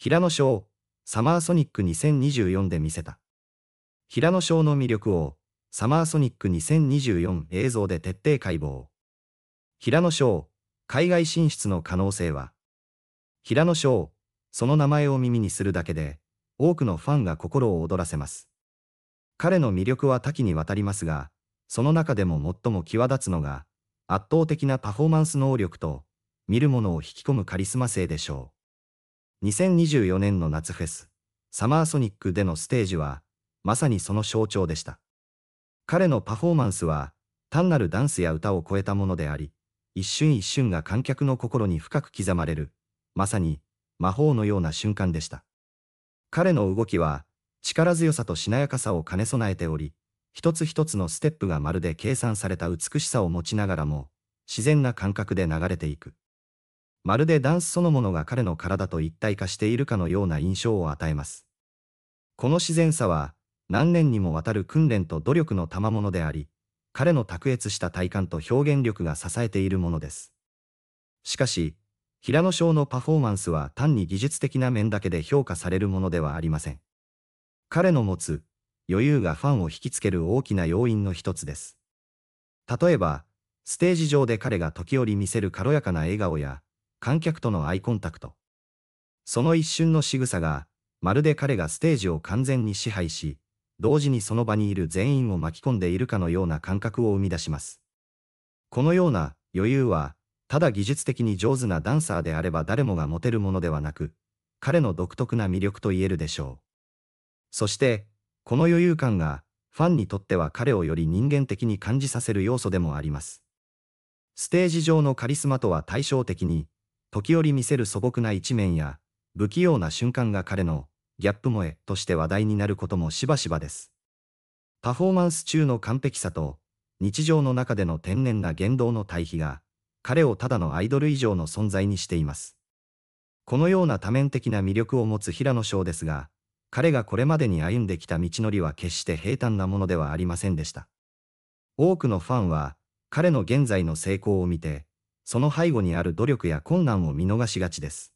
平野翔、サマーソニック2024で見せた。平野翔の魅力を、サマーソニック2024映像で徹底解剖。平野翔、海外進出の可能性は平野翔、その名前を耳にするだけで、多くのファンが心を躍らせます。彼の魅力は多岐にわたりますが、その中でも最も際立つのが、圧倒的なパフォーマンス能力と、見る者を引き込むカリスマ性でしょう。2024年の夏フェス、サマーソニックでのステージは、まさにその象徴でした。彼のパフォーマンスは、単なるダンスや歌を超えたものであり、一瞬一瞬が観客の心に深く刻まれる、まさに、魔法のような瞬間でした。彼の動きは、力強さとしなやかさを兼ね備えており、一つ一つのステップがまるで計算された美しさを持ちながらも、自然な感覚で流れていく。まるでダンスそのものが彼の体と一体化しているかのような印象を与えます。この自然さは、何年にもわたる訓練と努力の賜物であり、彼の卓越した体感と表現力が支えているものです。しかし、平野翔のパフォーマンスは単に技術的な面だけで評価されるものではありません。彼の持つ余裕がファンを引きつける大きな要因の一つです。例えば、ステージ上で彼が時折見せる軽やかな笑顔や、観客とのアイコンタクト。その一瞬の仕草が、まるで彼がステージを完全に支配し、同時にその場にいる全員を巻き込んでいるかのような感覚を生み出します。このような余裕は、ただ技術的に上手なダンサーであれば誰もが持てるものではなく、彼の独特な魅力と言えるでしょう。そして、この余裕感が、ファンにとっては彼をより人間的に感じさせる要素でもあります。ステージ上のカリスマとは対照的に、時折見せる素朴な一面や、不器用な瞬間が彼の、ギャップ萌えとして話題になることもしばしばです。パフォーマンス中の完璧さと、日常の中での天然な言動の対比が、彼をただのアイドル以上の存在にしています。このような多面的な魅力を持つ平野翔ですが、彼がこれまでに歩んできた道のりは決して平坦なものではありませんでした。多くのファンは、彼の現在の成功を見て、その背後にある努力や困難を見逃しがちです。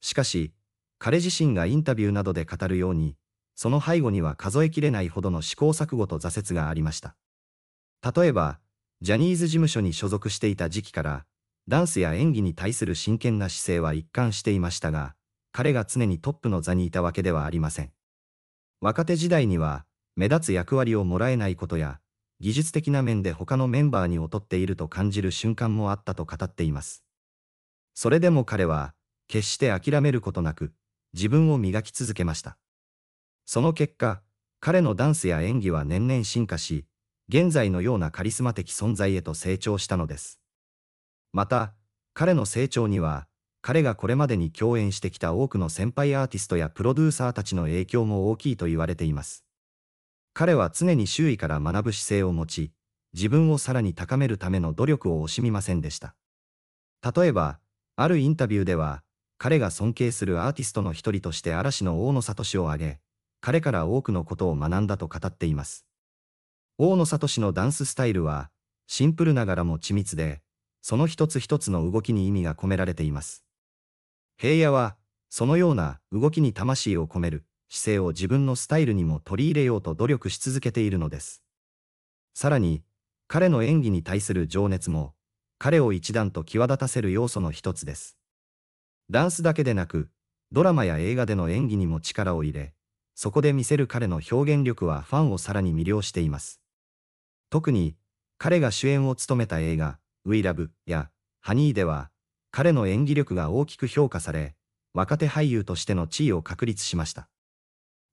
しかし、彼自身がインタビューなどで語るように、その背後には数えきれないほどの試行錯誤と挫折がありました。例えば、ジャニーズ事務所に所属していた時期から、ダンスや演技に対する真剣な姿勢は一貫していましたが、彼が常にトップの座にいたわけではありません。若手時代には、目立つ役割をもらえないことや、技術的な面で他のメンバーに劣っていると感じる瞬間もあったと語っています。それでも彼は、決して諦めることなく、自分を磨き続けました。その結果、彼のダンスや演技は年々進化し、現在のようなカリスマ的存在へと成長したのです。また、彼の成長には、彼がこれまでに共演してきた多くの先輩アーティストやプロデューサーたちの影響も大きいと言われています。彼は常に周囲から学ぶ姿勢を持ち、自分をさらに高めるための努力を惜しみませんでした。例えば、あるインタビューでは、彼が尊敬するアーティストの一人として嵐の大野聡を挙げ、彼から多くのことを学んだと語っています。大野聡のダンススタイルは、シンプルながらも緻密で、その一つ一つの動きに意味が込められています。平野は、そのような動きに魂を込める、姿勢を自分のスタイルにも取り入れようと努力し続けているのです。さらに、彼の演技に対する情熱も、彼を一段と際立たせる要素の一つです。ダンスだけでなく、ドラマや映画での演技にも力を入れ、そこで見せる彼の表現力はファンをさらに魅了しています。特に、彼が主演を務めた映画、ウィ l o v やハニーでは、彼の演技力が大きく評価され、若手俳優としての地位を確立しました。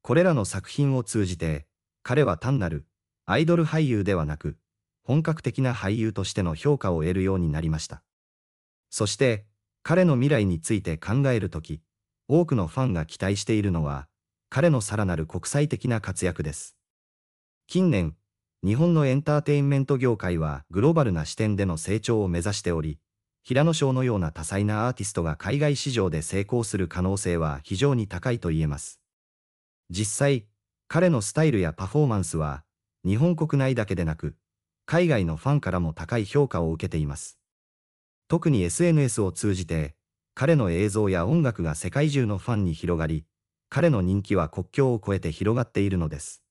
これらの作品を通じて、彼は単なるアイドル俳優ではなく、本格的な俳優としての評価を得るようになりました。そして、彼の未来について考えるとき、多くのファンが期待しているのは、彼のさらなる国際的な活躍です。近年、日本のエンターテインメント業界はグローバルな視点での成長を目指しており、平野翔のような多彩なアーティストが海外市場で成功する可能性は非常に高いと言えます。実際、彼のスタイルやパフォーマンスは、日本国内だけでなく、海外のファンからも高い評価を受けています。特に SNS を通じて、彼の映像や音楽が世界中のファンに広がり、彼の人気は国境を越えて広がっているのです。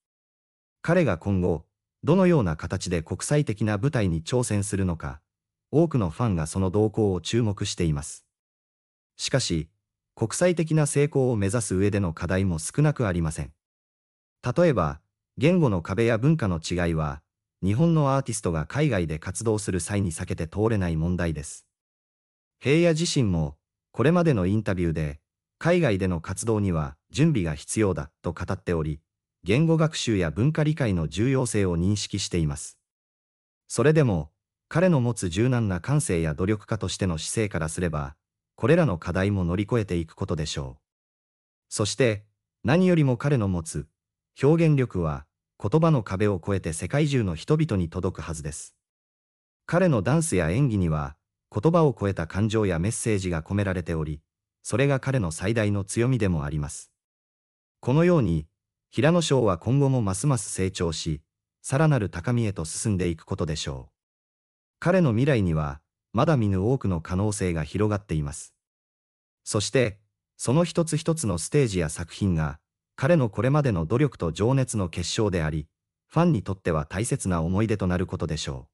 彼が今後、どのような形で国際的な舞台に挑戦するのか、多くのファンがその動向を注目しています。しかし、国際的な成功を目指す上での課題も少なくありません。例えば、言語の壁や文化の違いは、日本のアーティストが海外で活動する際に避けて通れない問題です。平野自身も、これまでのインタビューで、海外での活動には準備が必要だと語っており、言語学習や文化理解の重要性を認識しています。それでも、彼の持つ柔軟な感性や努力家としての姿勢からすれば、これらの課題も乗り越えていくことでしょう。そして、何よりも彼の持つ表現力は言葉の壁を越えて世界中の人々に届くはずです。彼のダンスや演技には言葉を超えた感情やメッセージが込められており、それが彼の最大の強みでもあります。このように、平野翔は今後もますます成長し、さらなる高みへと進んでいくことでしょう。彼の未来には、まだ見ぬ多くの可能性が広がっています。そして、その一つ一つのステージや作品が、彼のこれまでの努力と情熱の結晶であり、ファンにとっては大切な思い出となることでしょう。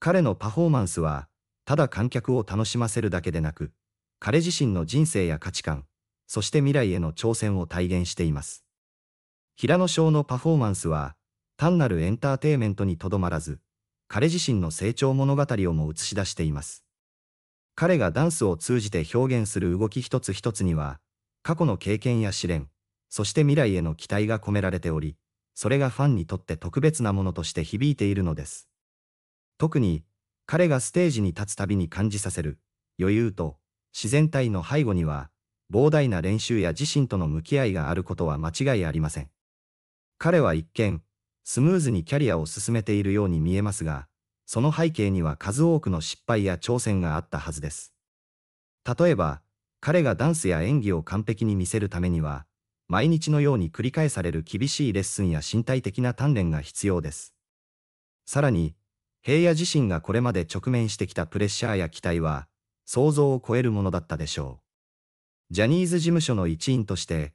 彼のパフォーマンスは、ただ観客を楽しませるだけでなく、彼自身の人生や価値観、そして未来への挑戦を体現しています。平野翔のパフォーマンスは、単なるエンターテイメントにとどまらず、彼自身の成長物語をも映し出しています。彼がダンスを通じて表現する動き一つ一つには、過去の経験や試練、そして未来への期待が込められており、それがファンにとって特別なものとして響いているのです。特に、彼がステージに立つたびに感じさせる、余裕と、自然体の背後には、膨大な練習や自身との向き合いがあることは間違いありません。彼は一見、スムーズにキャリアを進めているように見えますが、その背景には数多くの失敗や挑戦があったはずです。例えば、彼がダンスや演技を完璧に見せるためには、毎日のように繰り返される厳しいレッスンや身体的な鍛錬が必要です。さらに、平野自身がこれまで直面してきたプレッシャーや期待は、想像を超えるものだったでしょう。ジャニーズ事務所の一員として、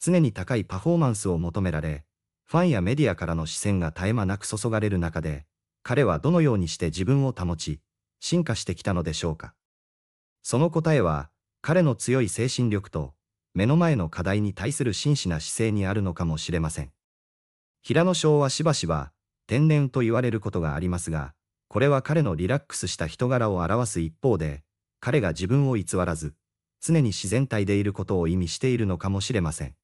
常に高いパフォーマンスを求められ、ファンやメディアからの視線が絶え間なく注がれる中で、彼はどのようにして自分を保ち、進化してきたのでしょうか。その答えは、彼の強い精神力と、目の前の課題に対する真摯な姿勢にあるのかもしれません。平野翔はしばしば、天然と言われることがありますが、これは彼のリラックスした人柄を表す一方で、彼が自分を偽らず、常に自然体でいることを意味しているのかもしれません。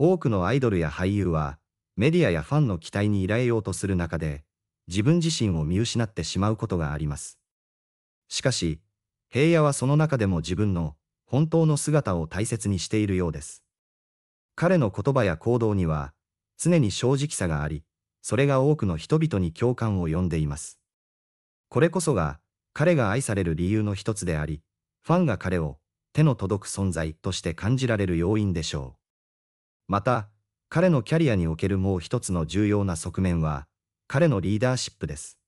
多くのアイドルや俳優は、メディアやファンの期待に依頼ようとする中で、自分自身を見失ってしまうことがあります。しかし、平野はその中でも自分の本当の姿を大切にしているようです。彼の言葉や行動には、常に正直さがあり、それが多くの人々に共感を呼んでいます。これこそが、彼が愛される理由の一つであり、ファンが彼を手の届く存在として感じられる要因でしょう。また、彼のキャリアにおけるもう一つの重要な側面は、彼のリーダーシップです。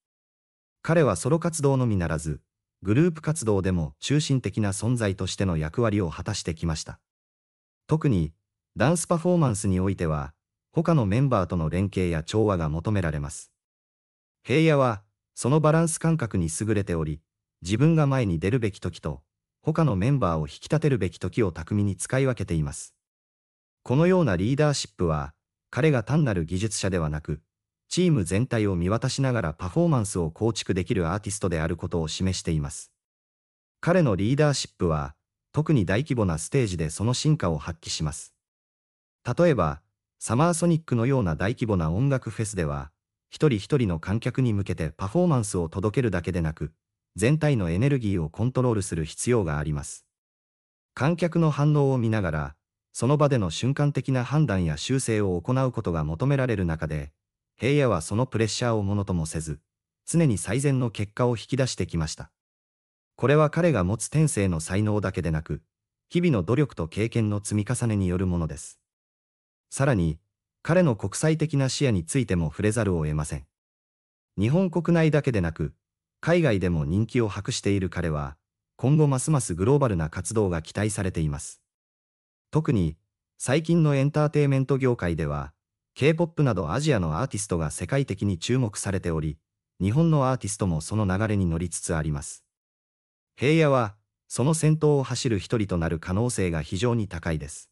彼はソロ活動のみならず、グループ活動でも中心的な存在としての役割を果たしてきました。特に、ダンスパフォーマンスにおいては、他のメンバーとの連携や調和が求められます。平野は、そのバランス感覚に優れており、自分が前に出るべき時と、他のメンバーを引き立てるべき時を巧みに使い分けています。このようなリーダーシップは、彼が単なる技術者ではなく、チーム全体を見渡しながらパフォーマンスを構築できるアーティストであることを示しています。彼のリーダーシップは、特に大規模なステージでその進化を発揮します。例えば、サマーソニックのような大規模な音楽フェスでは、一人一人の観客に向けてパフォーマンスを届けるだけでなく、全体のエネルギーをコントロールする必要があります。観客の反応を見ながら、その場での瞬間的な判断や修正を行うことが求められる中で、平野はそのプレッシャーをものともせず、常に最善の結果を引き出してきました。これは彼が持つ天性の才能だけでなく、日々の努力と経験の積み重ねによるものです。さらに、彼の国際的な視野についても触れざるを得ません。日本国内だけでなく、海外でも人気を博している彼は、今後ますますグローバルな活動が期待されています。特に、最近のエンターテイメント業界では、K-POP などアジアのアーティストが世界的に注目されており、日本のアーティストもその流れに乗りつつあります。平野は、その先頭を走る一人となる可能性が非常に高いです。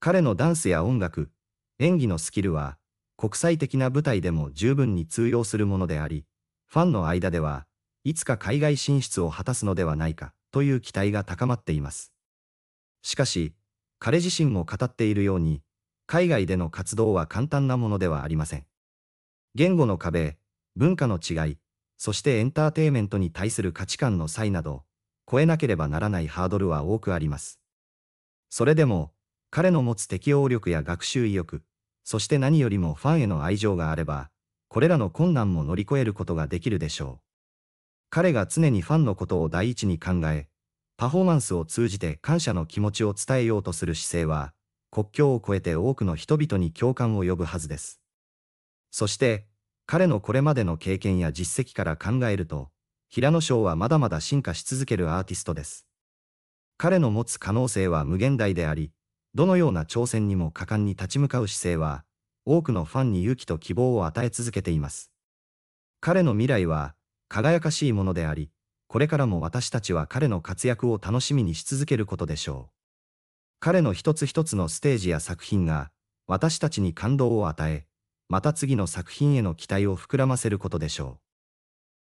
彼のダンスや音楽、演技のスキルは、国際的な舞台でも十分に通用するものであり、ファンの間では、いつか海外進出を果たすのではないか、という期待が高まっています。しかし、彼自身も語っているように、海外での活動は簡単なものではありません。言語の壁、文化の違い、そしてエンターテイメントに対する価値観の差異など、超えなければならないハードルは多くあります。それでも、彼の持つ適応力や学習意欲、そして何よりもファンへの愛情があれば、これらの困難も乗り越えることができるでしょう。彼が常にファンのことを第一に考え、パフォーマンスを通じて感謝の気持ちを伝えようとする姿勢は、国境を越えて多くの人々に共感を呼ぶはずです。そして、彼のこれまでの経験や実績から考えると、平野翔はまだまだ進化し続けるアーティストです。彼の持つ可能性は無限大であり、どのような挑戦にも果敢に立ち向かう姿勢は、多くのファンに勇気と希望を与え続けています。彼の未来は、輝かしいものであり、これからも私たちは彼の活躍を楽しみにし続けることでしょう。彼の一つ一つのステージや作品が、私たちに感動を与え、また次の作品への期待を膨らませることでしょう。